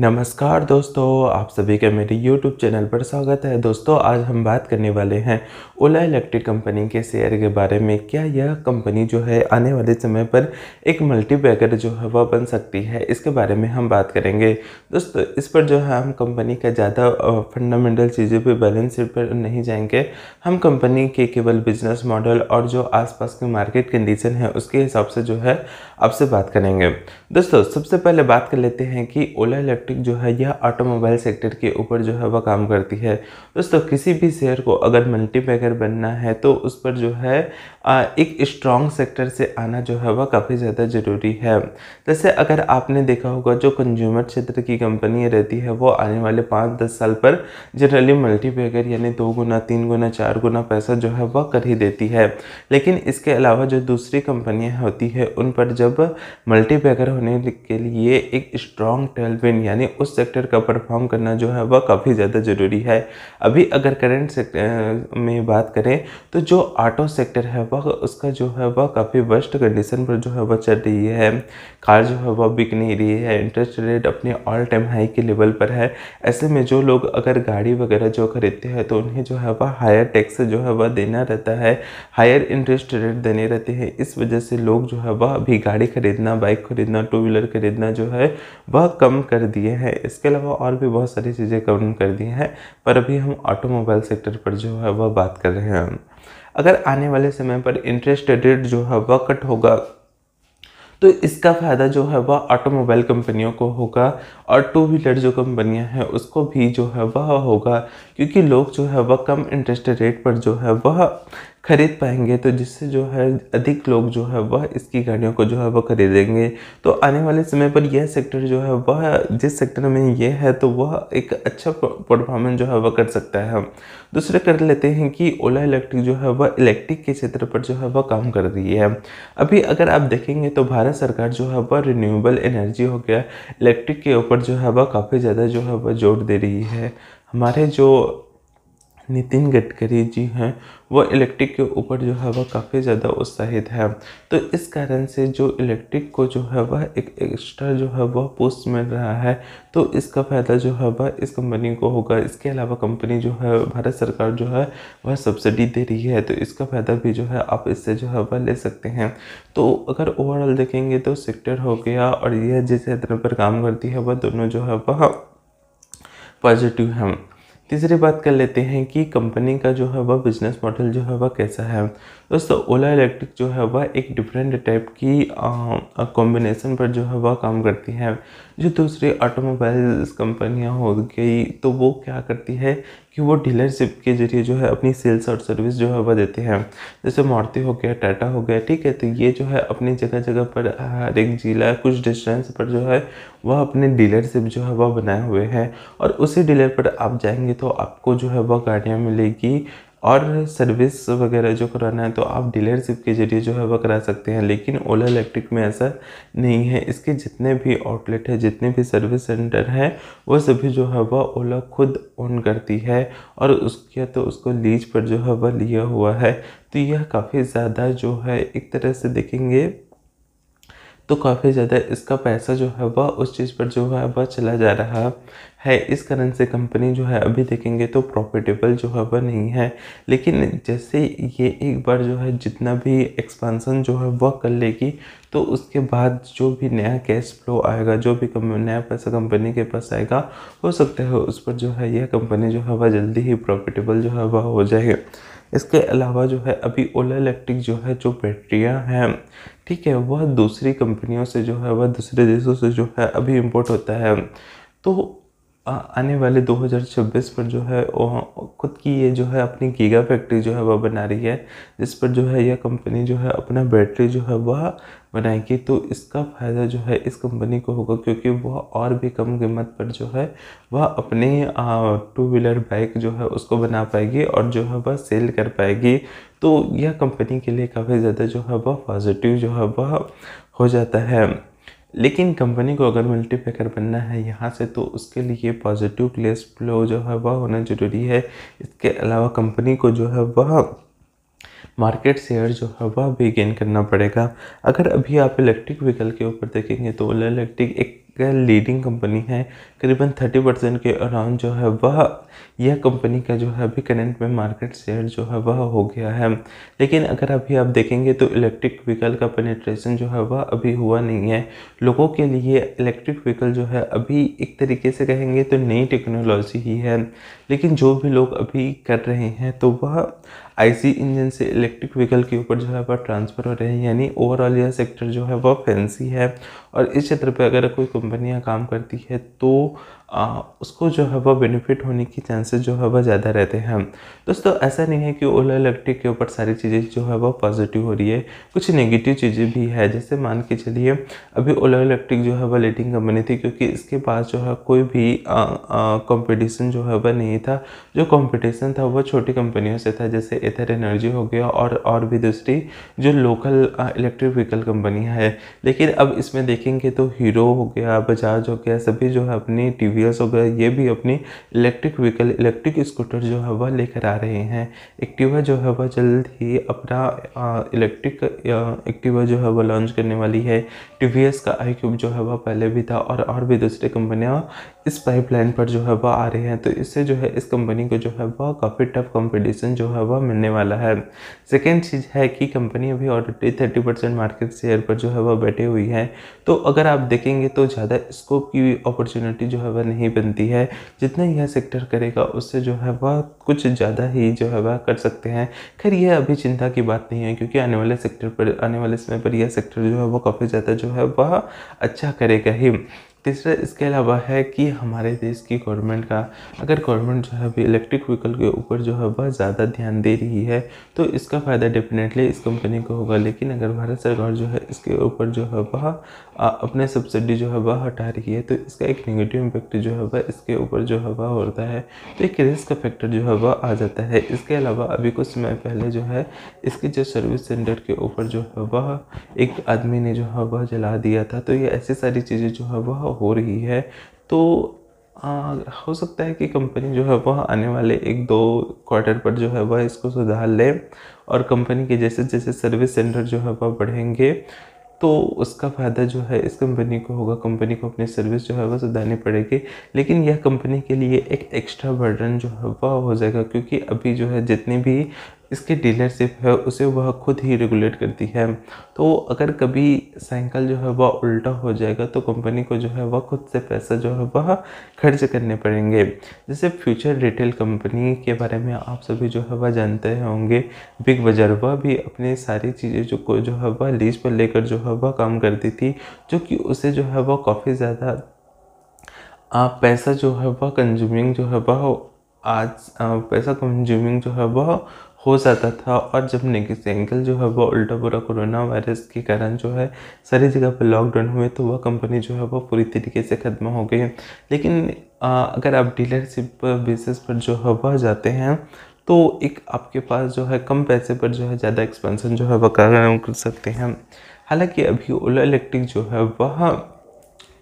नमस्कार दोस्तों आप सभी का मेरे YouTube चैनल पर स्वागत है दोस्तों आज हम बात करने वाले हैं ओला इलेक्ट्रिक कंपनी के शेयर के बारे में क्या यह कंपनी जो है आने वाले समय पर एक मल्टीपैकर जो है वह बन सकती है इसके बारे में हम बात करेंगे दोस्तों इस पर जो है हम कंपनी का ज़्यादा फंडामेंटल चीज़ों पर बैलेंस शीट पर नहीं जाएंगे हम कंपनी के केवल बिजनेस मॉडल और जो आसपास के मार्केट कंडीशन है उसके हिसाब से जो है आपसे बात करेंगे दोस्तों सबसे पहले बात कर लेते हैं कि ओला इलेक्ट्रिक इलेक्ट्रिक जो है यह ऑटोमोबाइल सेक्टर के ऊपर जो है वह काम करती है दोस्तों किसी भी शेयर को अगर मल्टीपैकर बनना है तो उस पर जो है एक स्ट्रॉन्ग सेक्टर से आना जो है वह काफ़ी ज़्यादा ज़रूरी है जैसे अगर आपने देखा होगा जो कंज्यूमर क्षेत्र की कंपनियाँ रहती है वो आने वाले पाँच दस साल पर जनरली मल्टीपेगर यानी दो गुना तीन गुना चार गुना पैसा जो है वह कर ही देती है लेकिन इसके अलावा जो दूसरी कंपनियाँ होती है उन पर जब मल्टीपेगर होने के लिए एक स्ट्रॉन्ग टेलविन यानी उस सेक्टर का परफॉर्म करना जो है वह काफ़ी ज़्यादा ज़रूरी है अभी अगर करेंट सेक्टर में बात करें तो जो ऑटो सेक्टर है वह वह उसका जो है वह काफ़ी वर्स्ट कंडीशन पर जो है वह चल रही है कार जो है वह बिक नहीं रही है इंटरेस्ट रेट अपने ऑल टाइम हाई के लेवल पर है ऐसे में जो लोग अगर गाड़ी वगैरह जो खरीदते हैं तो उन्हें जो है वह हायर टैक्स जो है वह देना रहता है हायर इंटरेस्ट रेट देने रहते हैं इस वजह से लोग जो है वह अभी गाड़ी खरीदना बाइक खरीदना टू व्हीलर खरीदना जो है वह कम कर दिए हैं इसके अलावा और भी बहुत सारी चीज़ें कम कर दी हैं पर अभी हम ऑटोमोबाइल सेक्टर पर जो है वह बात कर रहे हैं अगर आने वाले समय पर इंटरेस्ट रेट जो है वह कट होगा तो इसका फ़ायदा जो है वह ऑटोमोबाइल कंपनियों को होगा और टू व्हीलर जो कंपनियां हैं उसको भी जो है वह होगा क्योंकि लोग जो है वह कम इंटरेस्ट रेट पर जो है वह खरीद पाएंगे तो जिससे जो है अधिक लोग जो है वह इसकी गाड़ियों को जो है वह खरीदेंगे तो आने वाले समय पर यह सेक्टर जो है वह जिस सेक्टर में ये है तो वह एक अच्छा परफॉर्मेंस जो है वह कर सकता है दूसरे कर लेते हैं कि ओला इलेक्ट्रिक जो है वह इलेक्ट्रिक के क्षेत्र पर जो है वह काम कर रही है अभी अगर आप देखेंगे तो भारत सरकार जो है वह रिन्यूएबल एनर्जी हो गया इलेक्ट्रिक के ऊपर जो है वह काफ़ी ज़्यादा जो है वह जोर दे रही है हमारे जो नितिन गडकरी जी हैं वो इलेक्ट्रिक के ऊपर जो है वह काफ़ी ज़्यादा उत्साहित है तो इस कारण से जो इलेक्ट्रिक को जो है वह एक एक्स्ट्रा जो है वह पोस्ट मिल रहा है तो इसका फ़ायदा जो है वह इस कंपनी को होगा इसके अलावा कंपनी जो है भारत सरकार जो है वह सब्सिडी दे रही है तो इसका फ़ायदा भी जो है आप इससे जो है वह ले सकते हैं तो अगर ओवरऑल देखेंगे तो सेक्टर हो गया और यह जिस क्षेत्र पर काम करती है वह दोनों जो है वह पॉजिटिव हैं तीसरी बात कर लेते हैं कि कंपनी का जो है वह बिज़नेस मॉडल जो है वह कैसा है दोस्तों ओला इलेक्ट्रिक जो है वह एक डिफरेंट टाइप की कॉम्बिनेशन पर जो है वह काम करती है जो दूसरी ऑटोमोबाइल्स कंपनियां हो गई तो वो क्या करती है कि वो डीलरशिप के जरिए जो है अपनी सेल्स और सर्विस जो है वह देते हैं जैसे मारुति हो गया टाटा हो गया ठीक है तो ये जो है अपनी जगह जगह पर हर एक जिला कुछ डिस्टेंस पर जो है वह अपने डीलरशिप जो है वह बनाए हुए हैं और उसी डीलर पर आप जाएंगे तो आपको जो है वह गाड़ियाँ मिलेगी और सर्विस वगैरह जो कराना है तो आप डीलरशिप के ज़रिए जो है वह करा सकते हैं लेकिन ओला इलेक्ट्रिक में ऐसा नहीं है इसके जितने भी आउटलेट है जितने भी सर्विस सेंटर हैं वो सभी जो है वह ओला खुद ऑन करती है और उसके तो उसको लीज पर जो है वह लिया हुआ है तो यह काफ़ी ज़्यादा जो है एक तरह से देखेंगे तो काफ़ी ज़्यादा इसका पैसा जो है वह उस चीज़ पर जो है वह चला जा रहा है इस कारण से कंपनी जो है अभी देखेंगे तो प्रॉफिटेबल जो है वह नहीं है लेकिन जैसे ये एक बार जो है जितना भी एक्सपांसन जो है वह कर लेगी तो उसके बाद जो भी नया कैश फ्लो आएगा जो भी नया पैसा कंपनी के पास आएगा हो सकता है उस पर जो है यह कंपनी जो है वह जल्दी ही प्रॉफिटेबल जो है वह हो जाएगी इसके अलावा जो है अभी ओला इलेक्ट्रिक जो है जो बैटरियाँ हैं ठीक है वह दूसरी कंपनियों से जो है वह दूसरे देशों से जो है अभी इम्पोर्ट होता है तो आने वाले 2026 पर जो है खुद की ये जो है अपनी गीगा फैक्ट्री जो है वह बना रही है जिस पर जो है यह कंपनी जो है अपना बैटरी जो है वह बनाएगी तो इसका फ़ायदा जो है इस कंपनी को होगा क्योंकि वह और भी कम कीमत पर जो है वह अपनी टू व्हीलर बाइक जो है उसको बना पाएगी और जो है वह सेल कर पाएगी तो यह कंपनी के लिए काफ़ी ज़्यादा जो है वह पॉजिटिव जो है वह हो जाता है लेकिन कंपनी को अगर मल्टीपैकर बनना है यहाँ से तो उसके लिए पॉजिटिव क्लेस फ्लो जो है वह होना ज़रूरी है इसके अलावा कंपनी को जो है वह मार्केट शेयर जो है वह भी गेन करना पड़ेगा अगर अभी आप इलेक्ट्रिक व्हीकल के ऊपर देखेंगे तो ओला इलेक्ट्रिक एक एक लीडिंग कंपनी है करीबन थर्टी परसेंट के अराउंड जो है वह यह कंपनी का जो है अभी करेंट में मार्केट शेयर जो है वह हो गया है लेकिन अगर अभी आप देखेंगे तो इलेक्ट्रिक व्हीकल का पेनिट्रेशन जो है वह अभी हुआ नहीं है लोगों के लिए इलेक्ट्रिक व्हीकल जो है अभी एक तरीके से कहेंगे तो नई टेक्नोलॉजी ही है लेकिन जो भी लोग अभी कर रहे हैं तो वह आईसी इंजन से इलेक्ट्रिक व्हीकल के ऊपर जो है वह ट्रांसफ़र हो रहे हैं यानी ओवरऑल यह सेक्टर जो है वह फैंसी है और इस क्षेत्र पर अगर कोई कंपनियाँ काम करती है तो उसको जो है वह बेनिफिट होने की चांसेस जो है वह ज़्यादा रहते हैं दोस्तों ऐसा नहीं है कि ओला इलेक्ट्रिक के ऊपर सारी चीज़ें जो है वह पॉजिटिव हो रही है कुछ नेगेटिव चीज़ें भी है जैसे मान के चलिए अभी ओला इलेक्ट्रिक जो है वह लेटिंग कंपनी थी क्योंकि इसके पास जो है कोई भी कॉम्पिटिशन जो है वह नहीं था जो कॉम्पिटिशन था वह छोटी कंपनियों से था जैसे एथर एनर्जी हो गया और और भी दूसरी जो लोकल इलेक्ट्रिक व्हीकल कंपनी है लेकिन अब इसमें देखेंगे तो हीरो हो गया बजाज हो गया सभी जो है अपनी टी फाइव ईयर्स हो गए ये भी अपनी इलेक्ट्रिक व्हीकल इलेक्ट्रिक स्कूटर जो है वह लेकर आ रहे हैं एक्टिवा जो है वह जल्द ही अपना इलेक्ट्रिक एक्टिवा जो है वह लॉन्च करने वाली है टी का आई क्यूब जो है वह पहले भी था और और भी दूसरी कंपनियाँ इस पाइपलाइन पर जो है वह आ रहे हैं तो इससे जो है इस कंपनी को जो है वह काफ़ी टफ कंपटीशन जो है वह मिलने वाला है सेकेंड चीज़ है कि कंपनी अभी already thirty percent market share पर जो है वह बैठी हुई है तो अगर आप देखेंगे तो ज़्यादा स्कोप की अपॉर्चुनिटी जो है वह नहीं बनती है जितना यह सेक्टर करेगा उससे जो है वह कुछ ज़्यादा ही जो है वह कर सकते हैं खैर यह अभी चिंता की बात नहीं है क्योंकि आने वाले सेक्टर पर आने वाले समय पर यह सेक्टर जो है वह काफ़ी ज़्यादा जो है वह अच्छा करेगा ही तीसरा इसके अलावा है कि हमारे देश की गवर्नमेंट का अगर गवर्नमेंट जो है अभी इलेक्ट्रिक व्हीकल के ऊपर जो है बहुत ज़्यादा ध्यान दे रही है तो इसका फ़ायदा डेफिनेटली इस कंपनी को होगा लेकिन अगर भारत सरकार जो है इसके ऊपर जो है वह अपने सब्सिडी जो है वह हटा रही है तो इसका एक नेगेटिव इम्पैक्ट जो है वह इसके ऊपर जो है वह होता है तो एक रिस्क फैक्टर जो है वह आ जाता है इसके अलावा अभी कुछ समय पहले जो है इसके जो सर्विस सेंटर के ऊपर जो है वह एक आदमी ने जो है वह जला दिया था तो ये ऐसी सारी चीज़ें जो है वह हो रही है तो आ, हो सकता है कि कंपनी जो है वह आने वाले एक दो क्वार्टर पर जो है वह इसको सुधार ले और कंपनी के जैसे जैसे सर्विस सेंटर जो है वह बढ़ेंगे तो उसका फ़ायदा जो है इस कंपनी को होगा कंपनी को अपनी सर्विस जो है वह सुधारनी पड़ेगी लेकिन यह कंपनी के लिए एक एक्स्ट्रा बर्डन जो है वह हो जाएगा क्योंकि अभी जो है जितनी भी इसकी डीलरशिप है उसे वह खुद ही रेगुलेट करती है तो अगर कभी साइकिल जो है वह उल्टा हो जाएगा तो कंपनी को जो है वह खुद से पैसा जो है वह खर्च करने पड़ेंगे जैसे फ्यूचर रिटेल कंपनी के बारे में आप सभी जो है वह जानते होंगे बिग बाजार वह भी अपनी सारी चीज़ें जो को जो है वह लीज पर लेकर जो है वह काम करती थी जो कि उसे जो है वह काफ़ी ज़्यादा आप पैसा जो है वह कंज्यूमिंग जो है वह आज पैसा कंज्यूमिंग जो है वह हो जाता था और जब नेगी सैगल जो है वो उल्टा बुरा कोरोना वायरस के कारण जो है सारी जगह पर लॉकडाउन हुए तो वह कंपनी जो है वो पूरी तरीके से ख़त्म हो गई लेकिन आ, अगर आप डीलरशिप बेसिस पर जो है वह जाते हैं तो एक आपके पास जो है कम पैसे पर जो है ज़्यादा एक्सपेंसन जो है वह कर सकते हैं हालांकि अभी ओला इलेक्ट्रिक जो है वह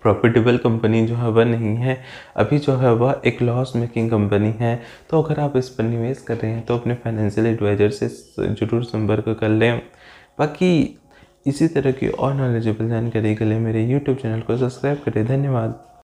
प्रॉफिटेबल कंपनी जो है वह नहीं है अभी जो है वह एक लॉस मेकिंग कंपनी है तो अगर आप इस पर निवेश कर रहे हैं तो अपने फाइनेंशियल एडवाइज़र से ज़रूर संपर्क कर लें बाकी इसी तरह की और नॉलेजेबल जानकारी के लिए मेरे यूट्यूब चैनल को सब्सक्राइब करें धन्यवाद